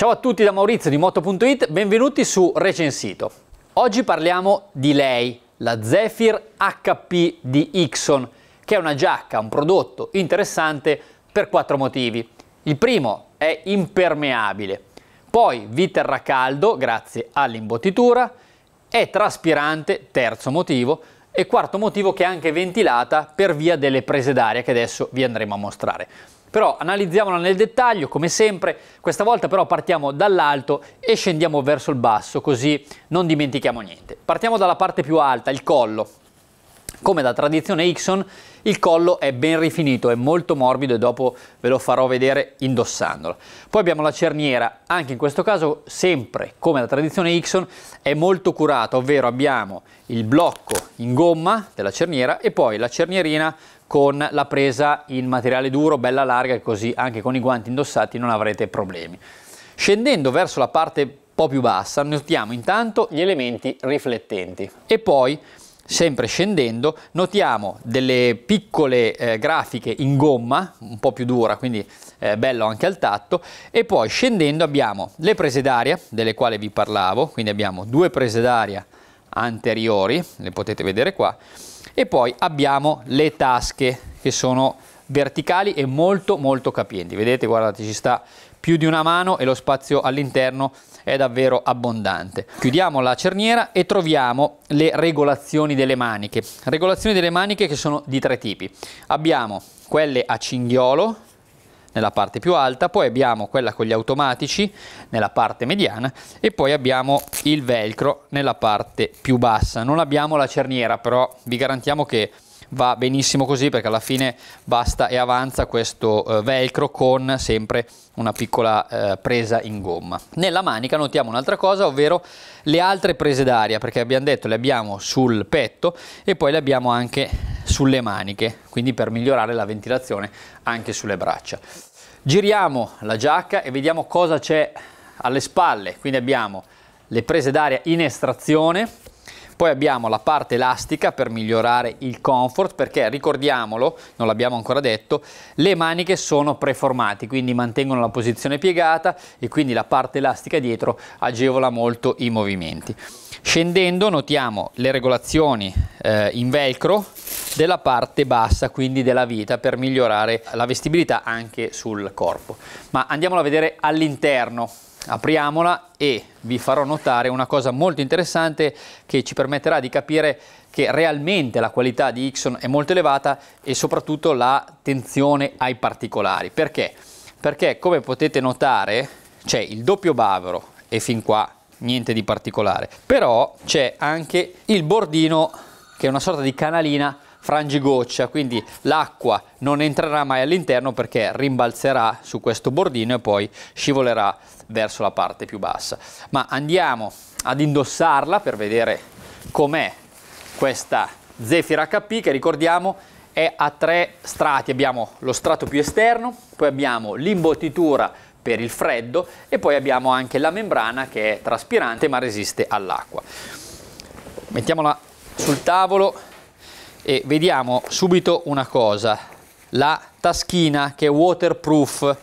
Ciao a tutti da Maurizio di Moto.it, benvenuti su Recensito. Oggi parliamo di lei, la Zephyr HP di Ixon, che è una giacca, un prodotto interessante per quattro motivi. Il primo è impermeabile, poi vi terrà caldo grazie all'imbottitura, è traspirante, terzo motivo, e quarto motivo che è anche ventilata per via delle prese d'aria che adesso vi andremo a mostrare. Però analizziamola nel dettaglio, come sempre, questa volta però partiamo dall'alto e scendiamo verso il basso, così non dimentichiamo niente. Partiamo dalla parte più alta, il collo. Come da tradizione Ixon, il collo è ben rifinito, è molto morbido e dopo ve lo farò vedere indossandolo. Poi abbiamo la cerniera, anche in questo caso sempre come da tradizione Ixon è molto curata, ovvero abbiamo il blocco in gomma della cerniera e poi la cernierina con la presa in materiale duro, bella larga così anche con i guanti indossati non avrete problemi. Scendendo verso la parte un po' più bassa notiamo intanto gli elementi riflettenti e poi sempre scendendo, notiamo delle piccole eh, grafiche in gomma, un po' più dura, quindi eh, bello anche al tatto, e poi scendendo abbiamo le prese d'aria, delle quali vi parlavo, quindi abbiamo due prese d'aria anteriori, le potete vedere qua, e poi abbiamo le tasche che sono verticali e molto molto capienti. Vedete, guardate, ci sta più di una mano e lo spazio all'interno è davvero abbondante. Chiudiamo la cerniera e troviamo le regolazioni delle maniche. Regolazioni delle maniche che sono di tre tipi. Abbiamo quelle a cinghiolo nella parte più alta, poi abbiamo quella con gli automatici nella parte mediana e poi abbiamo il velcro nella parte più bassa. Non abbiamo la cerniera, però vi garantiamo che va benissimo così perché alla fine basta e avanza questo eh, velcro con sempre una piccola eh, presa in gomma. Nella manica notiamo un'altra cosa, ovvero le altre prese d'aria, perché abbiamo detto le abbiamo sul petto e poi le abbiamo anche sulle maniche, quindi per migliorare la ventilazione anche sulle braccia. Giriamo la giacca e vediamo cosa c'è alle spalle, quindi abbiamo le prese d'aria in estrazione, poi abbiamo la parte elastica per migliorare il comfort perché ricordiamolo, non l'abbiamo ancora detto, le maniche sono preformate, quindi mantengono la posizione piegata e quindi la parte elastica dietro agevola molto i movimenti. Scendendo notiamo le regolazioni eh, in velcro della parte bassa quindi della vita per migliorare la vestibilità anche sul corpo. Ma andiamola a vedere all'interno apriamola e vi farò notare una cosa molto interessante che ci permetterà di capire che realmente la qualità di Ixon è molto elevata e soprattutto la tensione ai particolari. Perché? Perché come potete notare c'è il doppio bavero e fin qua niente di particolare, però c'è anche il bordino che è una sorta di canalina frangigoccia, quindi l'acqua non entrerà mai all'interno perché rimbalzerà su questo bordino e poi scivolerà verso la parte più bassa. Ma andiamo ad indossarla per vedere com'è questa Zephyr HP che ricordiamo è a tre strati, abbiamo lo strato più esterno, poi abbiamo l'imbottitura per il freddo e poi abbiamo anche la membrana che è traspirante ma resiste all'acqua. Mettiamola sul tavolo e vediamo subito una cosa, la taschina che è waterproof,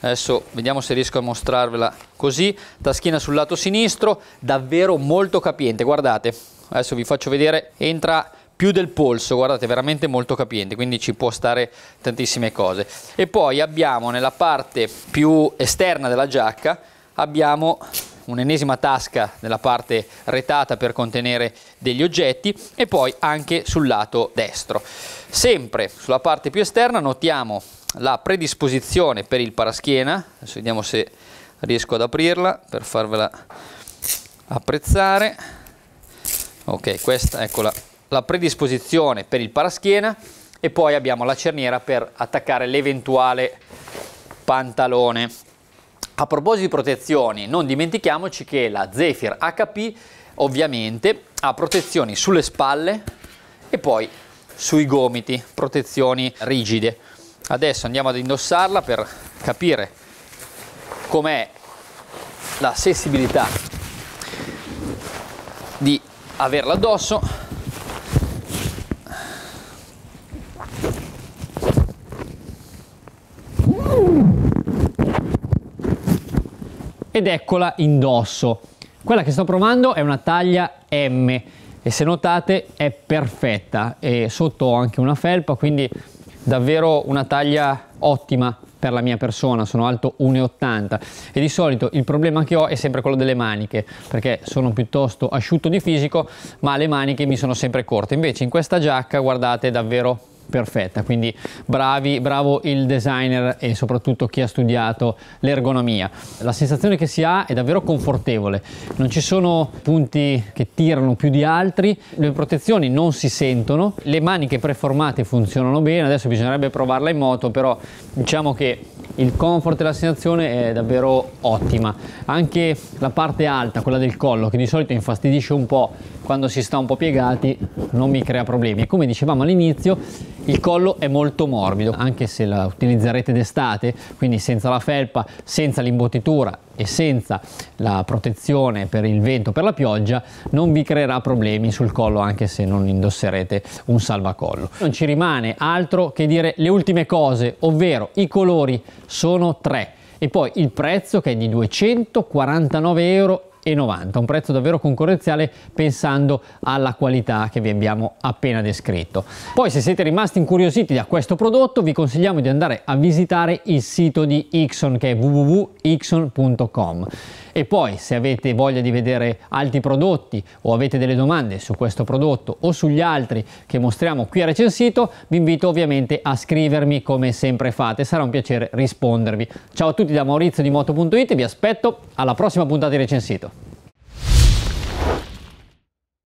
adesso vediamo se riesco a mostrarvela così, taschina sul lato sinistro, davvero molto capiente, guardate, adesso vi faccio vedere, entra più del polso, guardate, veramente molto capiente, quindi ci può stare tantissime cose. E poi abbiamo nella parte più esterna della giacca, abbiamo un'ennesima tasca nella parte retata per contenere degli oggetti e poi anche sul lato destro. Sempre sulla parte più esterna notiamo la predisposizione per il paraschiena, adesso vediamo se riesco ad aprirla per farvela apprezzare. Ok, questa eccola la predisposizione per il paraschiena e poi abbiamo la cerniera per attaccare l'eventuale pantalone. A proposito di protezioni, non dimentichiamoci che la Zephyr HP ovviamente ha protezioni sulle spalle e poi sui gomiti, protezioni rigide. Adesso andiamo ad indossarla per capire com'è la sensibilità di averla addosso ed eccola indosso. Quella che sto provando è una taglia M e se notate è perfetta e sotto ho anche una felpa quindi davvero una taglia ottima per la mia persona, sono alto 1,80 e di solito il problema che ho è sempre quello delle maniche perché sono piuttosto asciutto di fisico ma le maniche mi sono sempre corte invece in questa giacca guardate davvero perfetta. Quindi bravi, bravo il designer e soprattutto chi ha studiato l'ergonomia. La sensazione che si ha è davvero confortevole, non ci sono punti che tirano più di altri, le protezioni non si sentono, le maniche preformate funzionano bene, adesso bisognerebbe provarla in moto, però diciamo che il comfort e la sensazione è davvero ottima. Anche la parte alta, quella del collo, che di solito infastidisce un po' quando si sta un po' piegati, non mi crea problemi. E come dicevamo all'inizio, il collo è molto morbido anche se la utilizzerete d'estate quindi senza la felpa senza l'imbottitura e senza la protezione per il vento per la pioggia non vi creerà problemi sul collo anche se non indosserete un salvacollo non ci rimane altro che dire le ultime cose ovvero i colori sono tre e poi il prezzo che è di 249 euro 1,90, un prezzo davvero concorrenziale pensando alla qualità che vi abbiamo appena descritto. Poi se siete rimasti incuriositi da questo prodotto vi consigliamo di andare a visitare il sito di Ixon che è www.ixon.com. E poi se avete voglia di vedere altri prodotti o avete delle domande su questo prodotto o sugli altri che mostriamo qui a recensito, vi invito ovviamente a scrivermi come sempre fate, sarà un piacere rispondervi. Ciao a tutti da Maurizio di Moto.it vi aspetto alla prossima puntata di recensito.